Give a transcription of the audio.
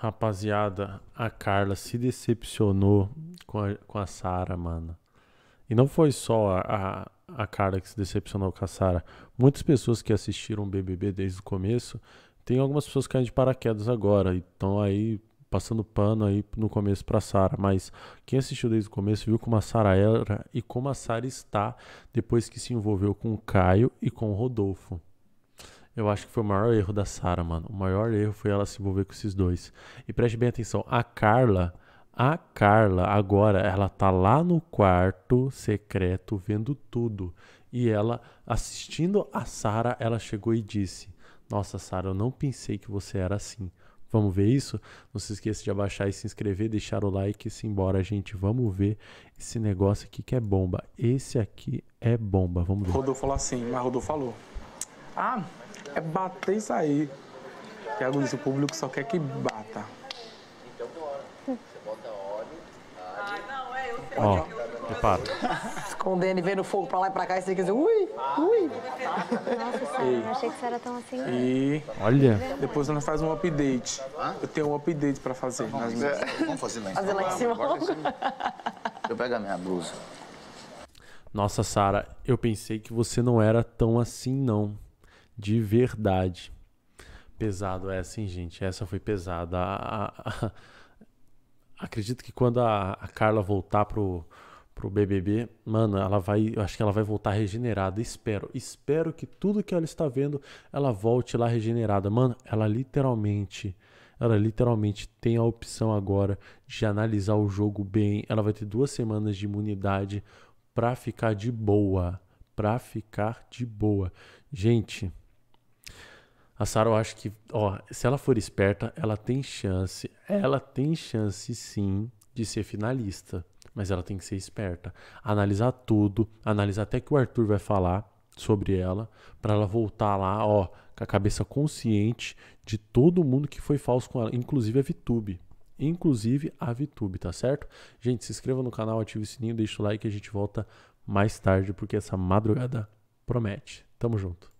Rapaziada, a Carla se decepcionou com a, com a Sara, mano. E não foi só a, a, a Carla que se decepcionou com a Sara. Muitas pessoas que assistiram o BBB desde o começo, tem algumas pessoas que de paraquedas agora. Então aí passando pano aí no começo para Sara, mas quem assistiu desde o começo viu como a Sara era e como a Sara está depois que se envolveu com o Caio e com o Rodolfo. Eu acho que foi o maior erro da Sara, mano. O maior erro foi ela se envolver com esses dois. E preste bem atenção, a Carla, a Carla agora ela tá lá no quarto secreto vendo tudo. E ela assistindo a Sara, ela chegou e disse: "Nossa, Sara, eu não pensei que você era assim. Vamos ver isso? Não se esqueça de abaixar e se inscrever, deixar o like e se embora, gente. Vamos ver esse negócio aqui que é bomba. Esse aqui é bomba. Vamos ver. Rodolfo falou assim, mas Rodolfo falou. Ah, é bater e sair. Que a o público só quer que bata. Então bora. Você bota óleo. Ah, não, é, eu sei. Ó, oh, repara. Escondendo e vendo fogo pra lá e pra cá, você quer dizer, ui, ui. Nossa, Sara, achei que você era tão assim. E... Olha. Depois nós faz um update. Eu tenho um update pra fazer. Vamos, é, minhas... vamos fazer lá em cima. Fazer lá em cima. Eu pego a minha blusa. Nossa, Sara, eu pensei que você não era tão assim, não de verdade. Pesado é assim, gente? Essa foi pesada. A, a, a... Acredito que quando a, Carla voltar pro, pro BBB, mano, ela vai, eu acho que ela vai voltar regenerada. Espero, espero que tudo que ela está vendo, ela volte lá regenerada. Mano, ela literalmente, ela literalmente tem a opção agora de analisar o jogo bem. Ela vai ter duas semanas de imunidade para ficar de boa, para ficar de boa. Gente, a Sara, eu acho que, ó, se ela for esperta, ela tem chance. Ela tem chance, sim, de ser finalista. Mas ela tem que ser esperta. Analisar tudo, analisar até que o Arthur vai falar sobre ela, para ela voltar lá, ó, com a cabeça consciente de todo mundo que foi falso com ela, inclusive a Vitube. Inclusive a Vitube, tá certo? Gente, se inscreva no canal, ative o sininho, deixa o like e a gente volta mais tarde, porque essa madrugada promete. Tamo junto.